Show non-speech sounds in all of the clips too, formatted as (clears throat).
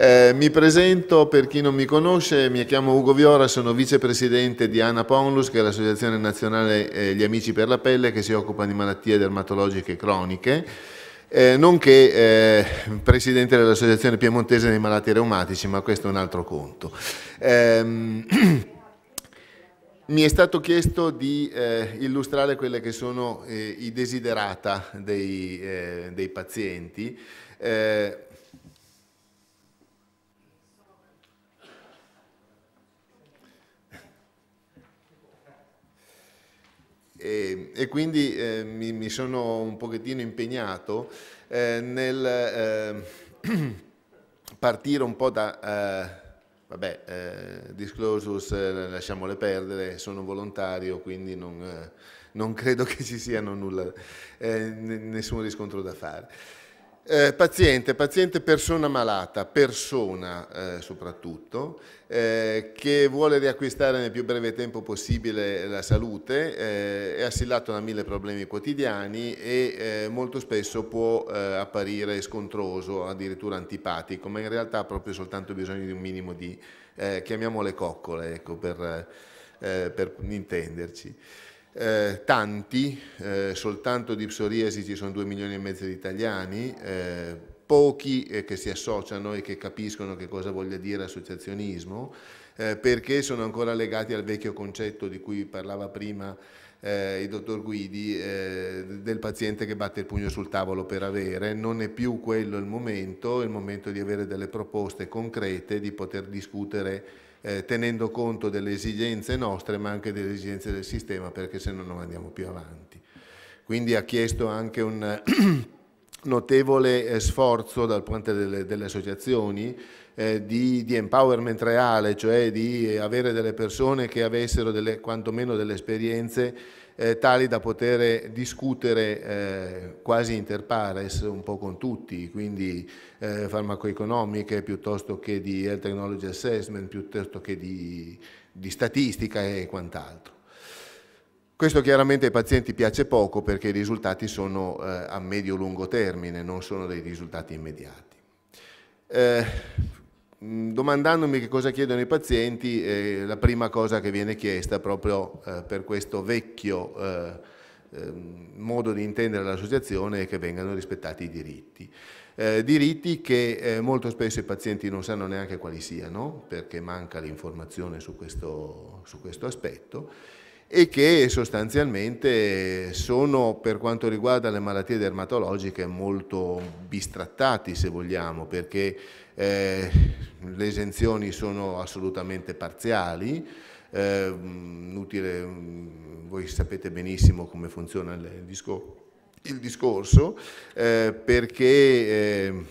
Eh, mi presento per chi non mi conosce, mi chiamo Ugo Viora, sono vicepresidente di ANA Ponlus, che è l'Associazione Nazionale eh, Gli Amici per la Pelle, che si occupa di malattie dermatologiche croniche, eh, nonché eh, presidente dell'Associazione Piemontese dei Malati Reumatici, ma questo è un altro conto. Ehm, (clears throat) mi è stato chiesto di eh, illustrare quelli che sono eh, i desiderata dei, dei pazienti E, e quindi eh, mi, mi, sono un pochettino impegnato eh, nel ehm, (clears throat) partire un po' da... Eh, vabbè, eh, Disclosus eh, lasciamole perdere, sono volontario, quindi non, eh, non credo (laughs) che ci siano nulla, eh, nessun riscontro da fare. Eh, paziente, paziente persona malata, persona eh, soprattutto, eh, che vuole riacquistare nel più breve tempo possibile la salute, eh, è assillato da mille problemi quotidiani e eh, molto spesso può eh, apparire scontroso, addirittura antipatico, ma in realtà ha proprio soltanto bisogno di un minimo di, chiamiamole coccole, ecco, per, per intenderci eh, tanti, eh, soltanto di psoriasi ci sono 2 milioni e mezzo di italiani, eh, pochi eh, che si associano e che capiscono che cosa voglia dire associazionismo, eh, perché sono ancora legati al vecchio concetto di cui parlava prima eh, il dottor Guidi eh, del paziente che batte il pugno sul tavolo per avere, non è più quello il momento, è il momento di avere delle proposte concrete, di poter discutere eh, tenendo conto delle esigenze nostre ma anche delle esigenze del sistema perché se no non andiamo più avanti. Quindi ha chiesto anche un (clears throat) notevole eh, sforzo dal parte delle, delle associazioni eh, di, di, empowerment reale, cioè di eh, avere delle persone che avessero delle, quantomeno delle esperienze eh, tali da poter discutere eh, quasi inter pares un po' con tutti, quindi eh, farmacoeconomiche piuttosto che di health technology assessment, piuttosto che di, di statistica e quant'altro. Questo chiaramente ai pazienti piace poco perché i risultati sono eh, a medio-lungo termine, non sono dei risultati immediati. Eh, Mm, domandandomi che cosa chiedono i pazienti, eh, la prima cosa che viene chiesta proprio eh, per questo vecchio eh, ehm, modo di intendere l'associazione è che vengano rispettati i diritti. Eh, diritti che eh, molto spesso i pazienti non sanno neanche quali siano, perché manca l'informazione su, su questo aspetto e che sostanzialmente sono per quanto riguarda le malattie dermatologiche molto bistrattati se vogliamo perché eh, le esenzioni sono assolutamente parziali, eh, mm, utile, mm, voi sapete benissimo come funziona il, il discorso, eh, perché eh,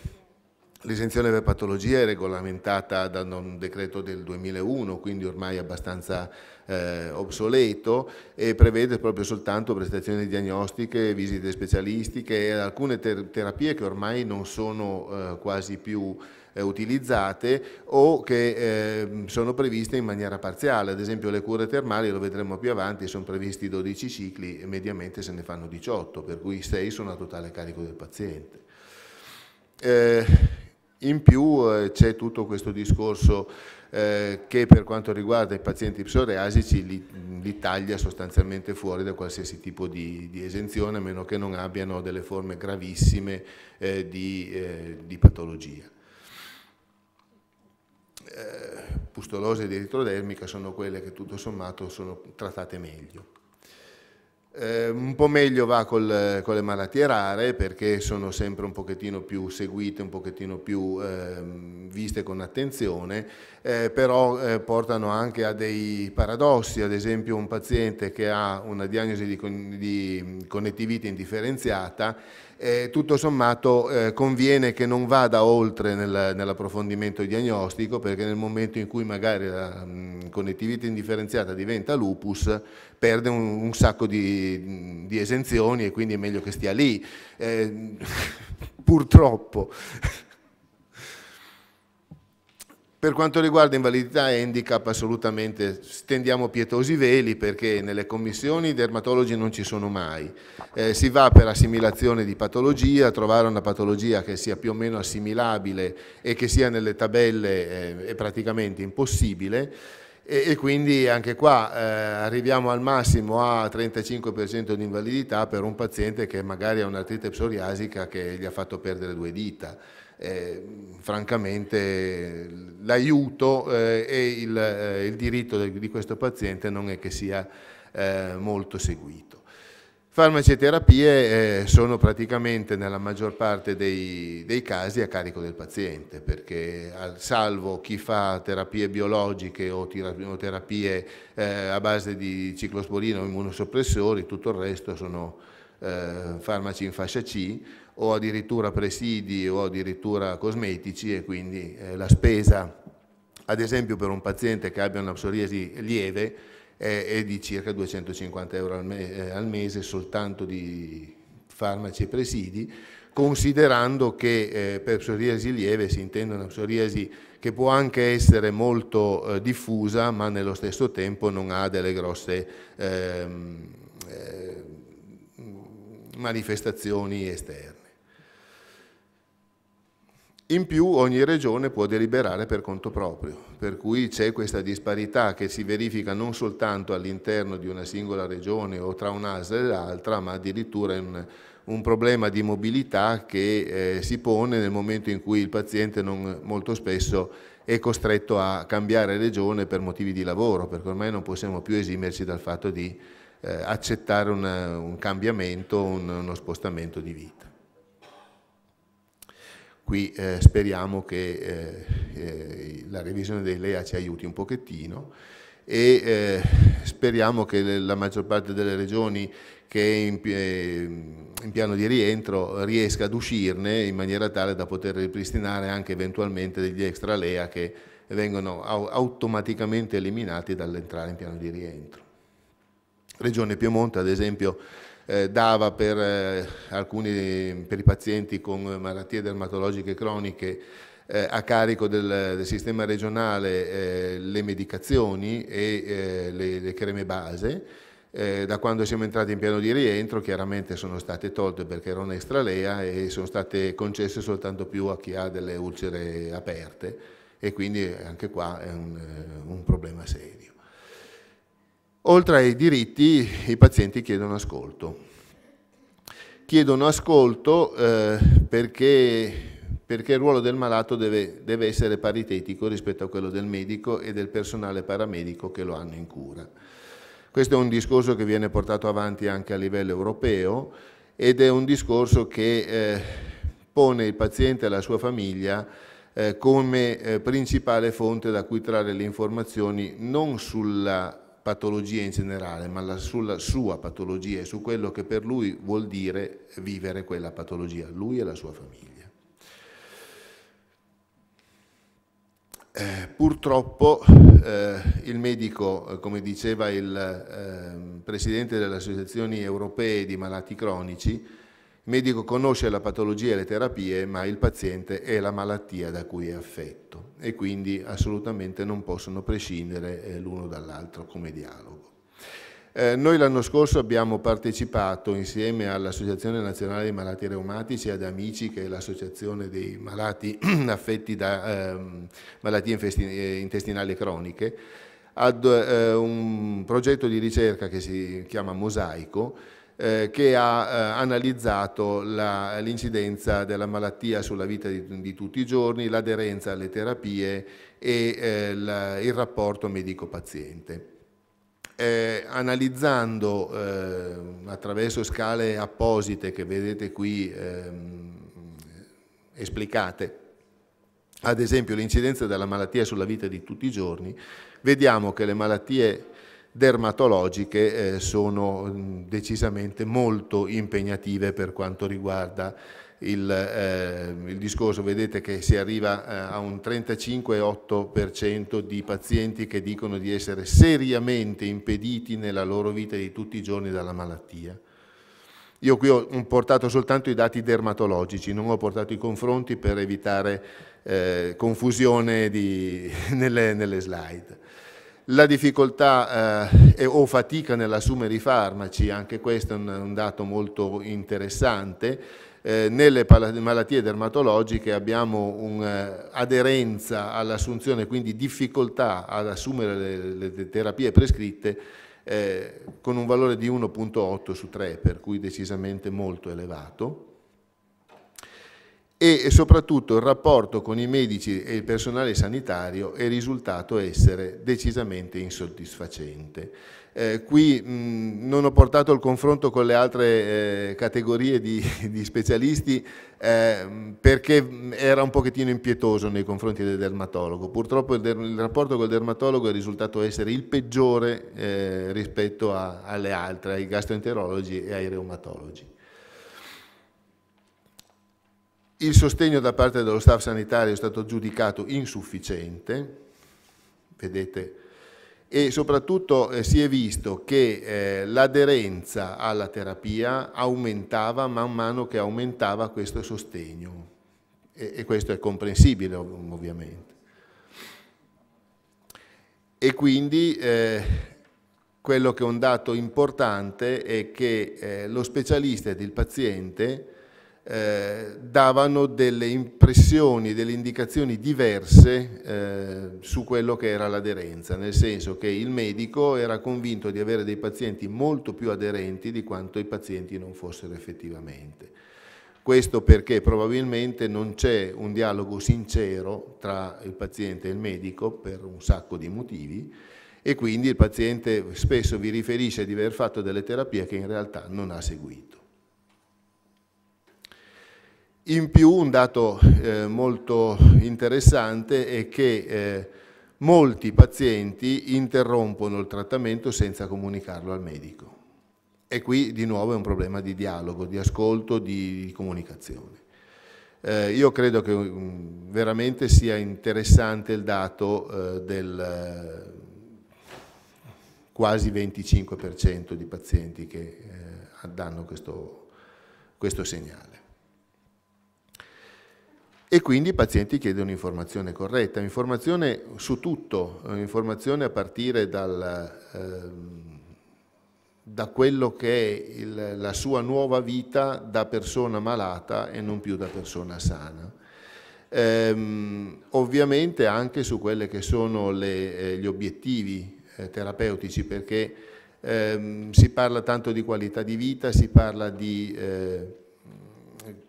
L'esenzione per patologia è regolamentata da un decreto del 2001, quindi ormai abbastanza eh, obsoleto, e prevede proprio soltanto prestazioni diagnostiche, visite specialistiche e alcune ter terapie che ormai non sono eh, quasi più eh, utilizzate o che ehm, sono previste in maniera parziale. Ad esempio le cure termali, lo vedremo più avanti, sono previsti 12 cicli e mediamente se ne fanno 18, per cui 6 sono a totale carico del paziente. Eh, in più eh, c'è tutto questo discorso eh, che per quanto riguarda i pazienti psoriasici li, li taglia sostanzialmente fuori da qualsiasi tipo di, di, esenzione, a meno che non abbiano delle forme gravissime eh, di, eh, di, patologia. Eh, pustolose di eritrodermica sono quelle che tutto sommato sono trattate meglio. Eh, un po' meglio va col, con le malattie rare perché sono sempre un pochettino più seguite, un pochettino più eh, viste con attenzione, eh, però eh, portano anche a dei paradossi, ad esempio un paziente che ha una diagnosi di, con, di mm, connettività indifferenziata eh, tutto sommato eh, conviene che non vada oltre nel, nell'approfondimento diagnostico perché nel momento in cui magari la mh, mm, connettività indifferenziata diventa lupus perde un, un sacco di, di, esenzioni e quindi è meglio che stia lì. Eh, (laughs) purtroppo. Per quanto riguarda invalidità e handicap assolutamente stendiamo pietosi veli perché nelle commissioni i dermatologi non ci sono mai. Eh, si va per assimilazione di patologia, trovare una patologia che sia più o meno assimilabile e che sia nelle tabelle eh, è praticamente impossibile e, quindi anche qua eh, arriviamo al massimo a 35% di invalidità per un paziente che magari ha un'artrite psoriasica che gli ha fatto perdere due dita eh, francamente l'aiuto eh, e il, eh, il diritto di questo paziente non è che sia eh, molto seguito. Farmaci e terapie eh, sono praticamente nella maggior parte dei, dei, casi a carico del paziente, perché salvo chi fa terapie biologiche o terapie eh, a base di ciclosporina o immunosoppressori, tutto il resto sono farmaci in fascia C o addirittura presidi o addirittura cosmetici e quindi eh, la spesa ad esempio per un paziente che abbia una psoriasi lieve è, è di circa 250 euro al, me eh, al mese soltanto di farmaci e presidi considerando che eh, per psoriasi lieve si intende una psoriasi che può anche essere molto eh, diffusa, ma nello stesso tempo non ha delle grosse ehm, eh, manifestazioni esterne. In più ogni regione può deliberare per conto proprio, per cui c'è questa disparità che si verifica non soltanto all'interno di una singola regione o tra un'ASL e l'altra, ma addirittura in un problema di mobilità che eh, si pone nel momento in cui il paziente non molto spesso è costretto a cambiare regione per motivi di lavoro, perché ormai non possiamo più esimerci dal fatto di eh, accettare una, un cambiamento, un, uno spostamento di vita. Qui eh, speriamo che eh, eh la revisione dei LEA ci aiuti un pochettino e eh, speriamo che la maggior parte delle regioni che è in, in piano di rientro riesca ad uscirne in maniera tale da poter ripristinare anche eventualmente degli extra LEA che vengono automaticamente eliminati dall'entrare in piano di rientro. Regione Piemonte, ad esempio, eh, dava per, eh, alcuni, per i pazienti con malattie dermatologiche croniche eh, a carico del, del sistema regionale eh, le medicazioni e eh, le, le, creme base. Eh, da quando siamo entrati in piano di rientro chiaramente sono state tolte perché erano estralea e sono state concesse soltanto più a chi ha delle ulcere aperte e quindi anche qua è un, eh, un problema serio. Oltre ai diritti, i pazienti chiedono ascolto. Chiedono ascolto eh, perché, perché, il ruolo del malato deve, deve, essere paritetico rispetto a quello del medico e del personale paramedico che lo hanno in cura. Questo è un discorso che viene portato avanti anche a livello europeo ed è un discorso che eh, pone il paziente e la sua famiglia eh, come eh, principale fonte da cui trarre le informazioni non sulla patologia in generale, ma sulla sua patologia e su quello che per lui vuol dire vivere quella patologia, lui e la sua famiglia. Eh, purtroppo eh, il medico, eh, come diceva il eh, presidente delle associazioni europee di malati cronici, il medico conosce la patologia e le terapie, ma il paziente è la malattia da cui è affetto e quindi assolutamente non possono prescindere eh, l'uno dall'altro come dialogo. Eh, noi l'anno scorso abbiamo partecipato insieme all'Associazione Nazionale dei Malati Reumatici e ad Amici, che è l'associazione dei malati (clears throat) affetti da ehm, eh, malattie intestinali croniche, ad eh, un progetto di ricerca che si chiama Mosaico, eh, che ha eh, analizzato l'incidenza della malattia sulla vita di, di, tutti i giorni, l'aderenza alle terapie e eh, la, il rapporto medico-paziente. Eh, analizzando eh, attraverso scale apposite che vedete qui ehm, esplicate, ad esempio l'incidenza della malattia sulla vita di tutti i giorni, vediamo che le malattie dermatologiche eh, sono mm, decisamente molto impegnative per quanto riguarda il, eh, il discorso. Vedete che si arriva eh, a un 35,8% di pazienti che dicono di essere seriamente impediti nella loro vita di tutti i giorni dalla malattia. Io qui ho portato soltanto i dati dermatologici, non ho portato i confronti per evitare eh, confusione di, (laughs) nelle, nelle slide. La difficoltà eh, o fatica nell'assumere i farmaci, anche questo è un, un dato molto interessante, eh, nelle malattie dermatologiche abbiamo un'aderenza eh, all'assunzione, quindi difficoltà ad assumere le, le terapie prescritte eh, con un valore di 1.8 su 3, per cui decisamente molto elevato e soprattutto il rapporto con i medici e il personale sanitario è risultato essere decisamente insoddisfacente. Eh, qui mh, non ho portato il confronto con le altre eh, categorie di, (laughs) di specialisti eh, perché era un pochettino impietoso nei confronti del dermatologo. Purtroppo il, der il rapporto col dermatologo è risultato essere il peggiore eh, rispetto a, alle altre, ai gastroenterologi e ai reumatologi. Il sostegno da parte dello staff sanitario è stato giudicato insufficiente, vedete, e soprattutto eh, si è visto che eh, l'aderenza alla terapia aumentava man mano che aumentava questo sostegno e, e questo è comprensibile ov ovviamente. E quindi eh, quello che è un dato importante è che eh, lo specialista ed il paziente eh, davano delle impressioni, delle indicazioni diverse eh, su quello che era l'aderenza, nel senso che il medico era convinto di avere dei pazienti molto più aderenti di quanto i pazienti non fossero effettivamente. Questo perché probabilmente non c'è un dialogo sincero tra il paziente e il medico per un sacco di motivi e quindi il paziente spesso vi riferisce di aver fatto delle terapie che in realtà non ha seguito. In più un dato eh, molto interessante è che eh, molti pazienti interrompono il trattamento senza comunicarlo al medico. E qui di nuovo è un problema di dialogo, di ascolto, di, di comunicazione. Eh, io credo che mm, veramente sia interessante il dato eh, del eh, quasi 25% di pazienti che eh, danno questo, questo segnale e quindi i pazienti chiedono un'informazione corretta, informazione su tutto, eh, informazione a partire dal, eh, da quello che è il, la sua nuova vita da persona malata e non più da persona sana. Ehm, ovviamente anche su quelli che sono le, eh, gli obiettivi eh, terapeutici perché ehm, si parla tanto di qualità di vita, si parla di eh,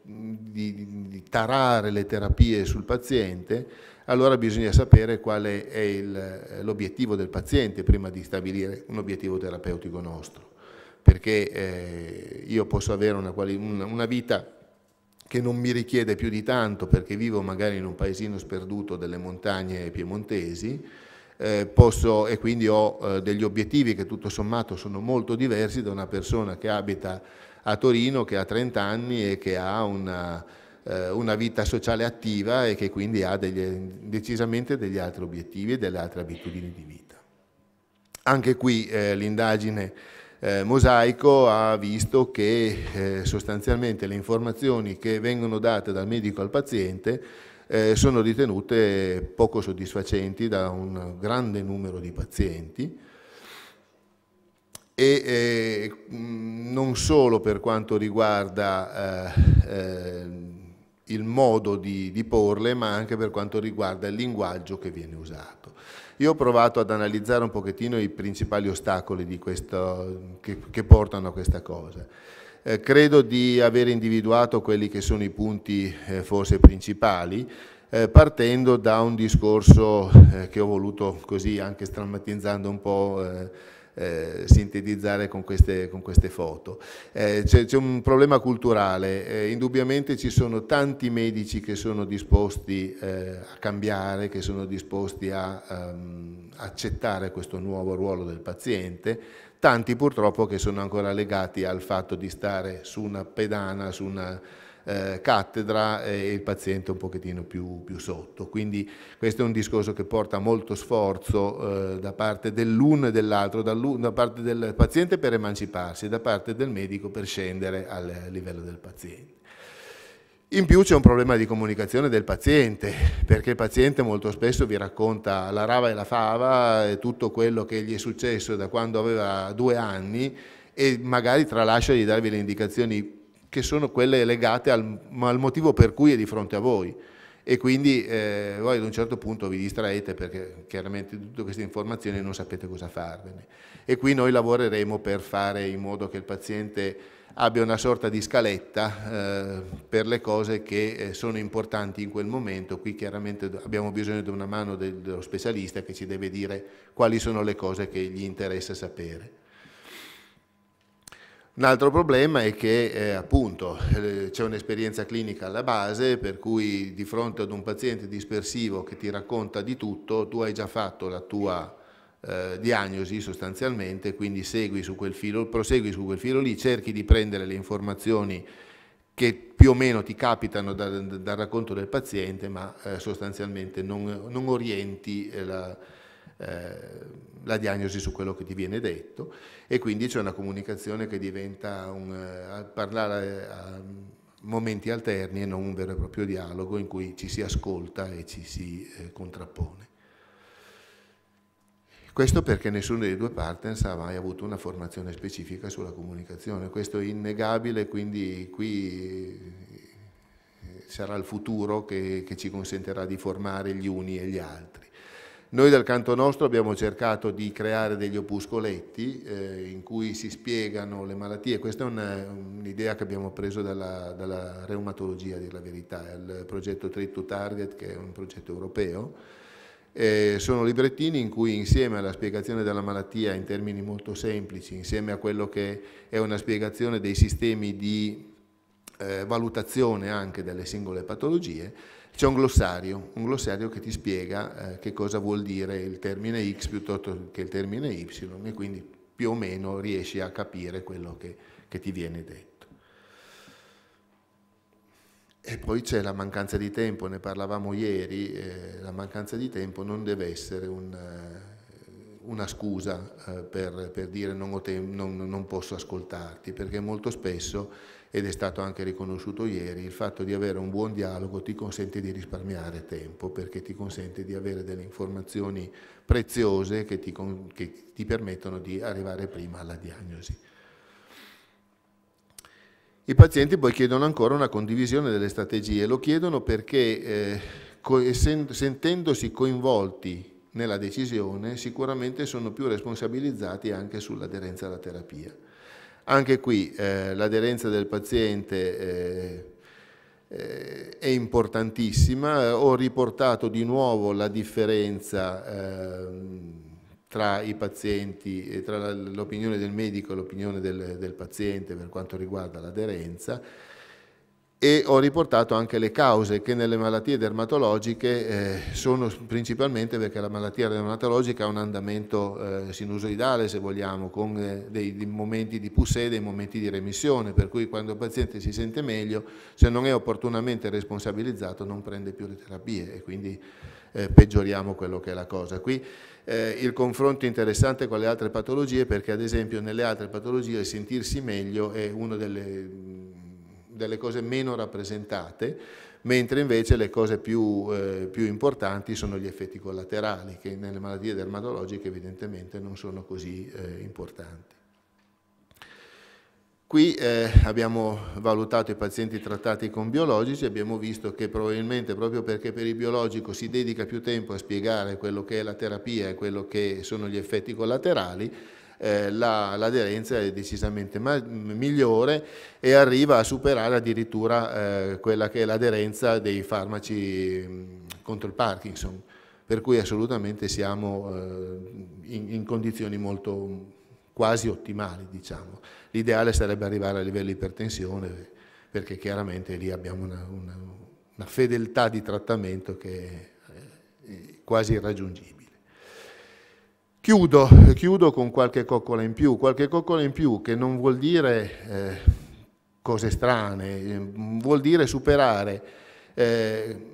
di, di, di, tarare le terapie sul paziente, allora bisogna sapere qual è eh, l'obiettivo del paziente prima di stabilire un obiettivo terapeutico nostro, perché eh, io posso avere una, una vita che non mi richiede più di tanto perché vivo magari in un paesino sperduto delle montagne piemontesi, eh, posso, e quindi ho eh, degli obiettivi che tutto sommato sono molto diversi da una persona che abita a Torino che ha 30 anni e che ha una, eh, una vita sociale attiva e che quindi ha degli, decisamente degli altri obiettivi e delle altre abitudini di vita. Anche qui eh, l'indagine eh, Mosaico ha visto che eh, sostanzialmente le informazioni che vengono date dal medico al paziente eh, sono ritenute poco soddisfacenti da un grande numero di pazienti e eh, mm, non solo per quanto riguarda eh, eh, il modo di, di porle, ma anche per quanto riguarda il linguaggio che viene usato. Io ho provato ad analizzare un pochettino i principali ostacoli questo, che, che, portano a questa cosa. Eh, credo di aver individuato quelli che sono i punti eh, forse principali, eh, partendo da un discorso eh, che ho voluto così, anche strammatizzando un po', eh, sintetizzare con queste, con queste foto. Eh, c'è, un problema culturale, eh, indubbiamente ci sono tanti medici che sono disposti eh, a cambiare, che sono disposti a ehm, accettare questo nuovo ruolo del paziente, tanti purtroppo che sono ancora legati al fatto di stare su una pedana, su una eh, cattedra e il paziente un pochettino più, più, sotto. Quindi questo è un discorso che porta molto sforzo eh, da parte dell'uno e dell'altro, da parte del paziente per emanciparsi e da parte del medico per scendere al livello del paziente. In più c'è un problema di comunicazione del paziente, perché il paziente molto spesso vi racconta la rava e la fava, e tutto quello che gli è successo da quando aveva due anni e magari tralascia di darvi le indicazioni che sono quelle legate al, al motivo per cui è di fronte a voi e quindi eh, voi ad un certo punto vi distraete perché chiaramente tutte queste informazioni non sapete cosa farvene. E qui noi lavoreremo per fare in modo che il paziente abbia una sorta di scaletta eh, per le cose che eh, sono importanti in quel momento. Qui chiaramente abbiamo bisogno di una mano dello specialista che ci deve dire quali sono le cose che gli interessa sapere. Un altro problema è che eh, appunto eh, c'è un'esperienza clinica alla base per cui di fronte ad un paziente dispersivo che ti racconta di tutto tu hai già fatto la tua eh, diagnosi sostanzialmente quindi segui su quel filo, prosegui su quel filo lì, cerchi di prendere le informazioni che più o meno ti capitano da, da, dal racconto del paziente ma eh, sostanzialmente non, non orienti eh, la eh, la diagnosi su quello che ti viene detto e quindi c'è una comunicazione che diventa un eh, parlare a momenti alterni e non un vero e proprio dialogo in cui ci si ascolta e ci si eh, contrappone. Questo perché nessuno dei due partners ha mai avuto una formazione specifica sulla comunicazione, questo è innegabile, quindi qui eh, sarà il futuro che, che ci consentirà di formare gli uni e gli altri. Noi dal canto nostro abbiamo cercato di creare degli opuscoletti eh, in cui si spiegano le malattie, questa è un'idea un che abbiamo preso dalla, dalla reumatologia, a dire la verità, il progetto Treat to Target che è un progetto europeo. Eh, sono librettini in cui insieme alla spiegazione della malattia in termini molto semplici, insieme a quello che è una spiegazione dei sistemi di eh, valutazione anche delle singole patologie, c'è un glossario, un glossario che ti spiega eh, che cosa vuol dire il termine X piuttosto che il termine Y e quindi più o meno riesci a capire quello che, che ti viene detto. E poi c'è la mancanza di tempo, ne parlavamo ieri, eh, la mancanza di tempo non deve essere un eh, una scusa eh, per, per, dire non, non, non, posso ascoltarti, perché molto spesso, ed è stato anche riconosciuto ieri, il fatto di avere un buon dialogo ti consente di risparmiare tempo, perché ti consente di avere delle informazioni preziose che ti, che ti permettono di arrivare prima alla diagnosi. I pazienti poi chiedono ancora una condivisione delle strategie, lo chiedono perché eh, sentendosi coinvolti nella decisione sicuramente sono più responsabilizzati anche sull'aderenza alla terapia. Anche qui eh, l'aderenza del paziente eh, eh è importantissima, ho riportato di nuovo la differenza ehm, tra i pazienti, tra l'opinione del medico e l'opinione del, del paziente per quanto riguarda l'aderenza e ho riportato anche le cause che nelle malattie dermatologiche eh, sono principalmente perché la malattia dermatologica ha un andamento eh, sinusoidale se vogliamo con eh, dei, dei, momenti di poussée e dei momenti di remissione per cui quando il paziente si sente meglio se non è opportunamente responsabilizzato non prende più le terapie e quindi eh, peggioriamo quello che è la cosa. Qui eh, il confronto interessante con le altre patologie perché ad esempio nelle altre patologie sentirsi meglio è una delle delle cose meno rappresentate, mentre invece le cose più, eh, più, importanti sono gli effetti collaterali, che nelle malattie dermatologiche evidentemente non sono così eh, importanti. Qui eh, abbiamo valutato i pazienti trattati con biologici, abbiamo visto che probabilmente proprio perché per il biologico si dedica più tempo a spiegare quello che è la terapia e quello che sono gli effetti collaterali, eh, la, l'aderenza è decisamente ma- migliore e arriva a superare addirittura eh, quella che è l'aderenza dei farmaci mh, mm, contro il Parkinson, per cui assolutamente siamo eh, in, in condizioni molto quasi ottimali. Diciamo. L'ideale sarebbe arrivare a livello di ipertensione perché chiaramente lì abbiamo una, una, una fedeltà di trattamento che è quasi irraggiungibile. Chiudo, chiudo, con qualche coccola in più, qualche coccola in più che non vuol dire eh, cose strane, eh, vuol dire superare eh,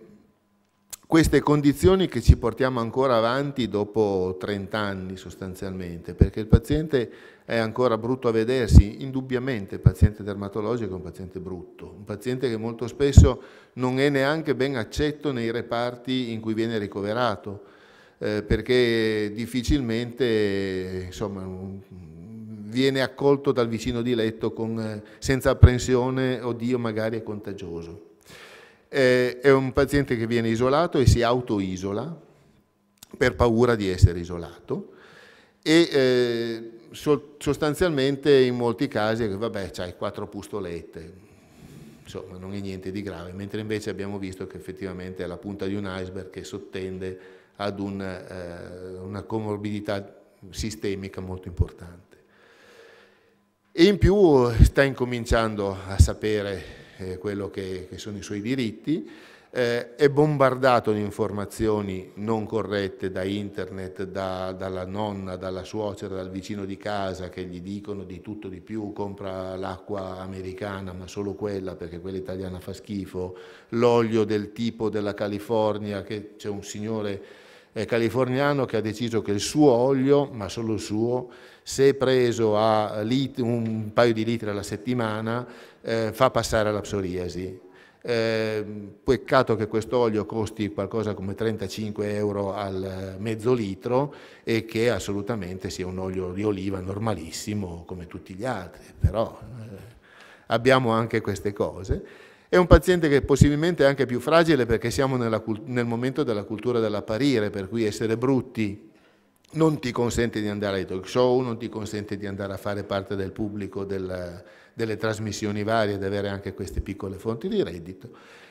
queste condizioni che ci portiamo ancora avanti dopo 30 anni sostanzialmente, perché il paziente è ancora brutto a vedersi, indubbiamente il paziente dermatologico è un paziente brutto, un paziente che molto spesso non è neanche ben accetto nei reparti in cui viene ricoverato eh, perché difficilmente insomma, viene accolto dal vicino di letto con, senza apprensione, oddio magari è contagioso. Eh, è un paziente che viene isolato e si autoisola per paura di essere isolato e eh, so, sostanzialmente in molti casi, è vabbè, c'hai quattro pustolette, insomma non è niente di grave, mentre invece abbiamo visto che effettivamente è la punta di un iceberg che sottende ad un, eh, una comorbidità sistemica molto importante. E in più eh, sta incominciando a sapere eh, quello che, che, sono i suoi diritti, eh, è bombardato di informazioni non corrette da internet, da, dalla nonna, dalla suocera, dal vicino di casa che gli dicono di tutto di più, compra l'acqua americana ma solo quella perché quella italiana fa schifo, l'olio del tipo della California che c'è un signore californiano che ha deciso che il suo olio, ma solo il suo, se preso a lit- un paio di litri alla settimana, eh, fa passare alla psoriasi. Eh, peccato che questo olio costi qualcosa come 35 euro al mezzo litro e che assolutamente sia un olio di oliva normalissimo come tutti gli altri, però eh, abbiamo anche queste cose. È un paziente che possibilmente è anche più fragile perché siamo nella, nel momento della cultura dell'apparire, per cui essere brutti non ti consente di andare ai talk show, non ti consente di andare a fare parte del pubblico della, delle trasmissioni varie, di avere anche queste piccole fonti di reddito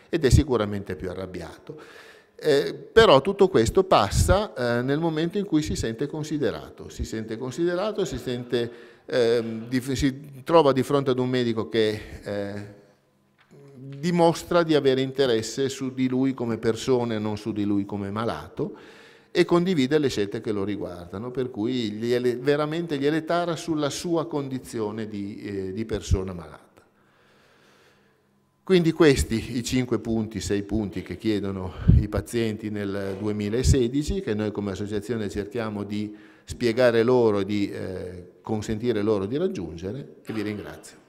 ed è sicuramente più arrabbiato. Eh, però tutto questo passa eh, nel momento in cui si sente considerato, si sente considerato, si, sente, eh, di, si trova di fronte ad un medico che eh, dimostra di avere interesse su di lui come persona e non su di lui come malato e condivide le scelte che lo riguardano, per cui gliele, veramente gliele tara sulla sua condizione di, eh, di persona malata. Quindi questi i cinque punti, sei punti che chiedono i pazienti nel 2016, che noi come associazione cerchiamo di spiegare loro e di eh, consentire loro di raggiungere, e vi ringrazio.